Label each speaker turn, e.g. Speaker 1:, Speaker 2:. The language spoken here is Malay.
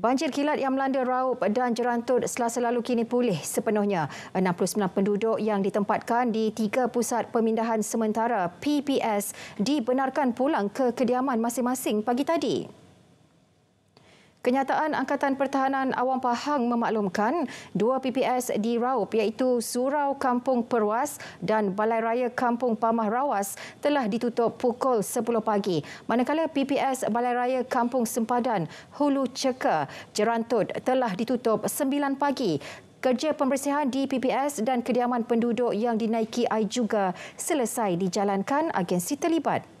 Speaker 1: Banjir kilat yang melanda Raub dan Jerantut selasa lalu kini pulih sepenuhnya. 69 penduduk yang ditempatkan di tiga pusat pemindahan sementara PPS dibenarkan pulang ke kediaman masing-masing pagi tadi. Kenyataan Angkatan Pertahanan Awam Pahang memaklumkan dua PPS di Raup iaitu Surau Kampung Perwas dan Balai Raya Kampung Pamah Rawas telah ditutup pukul 10 pagi. Manakala PPS Balai Raya Kampung Sempadan Hulu Ceka Jerantut telah ditutup 9 pagi. Kerja pembersihan di PPS dan kediaman penduduk yang dinaiki air juga selesai dijalankan agensi terlibat.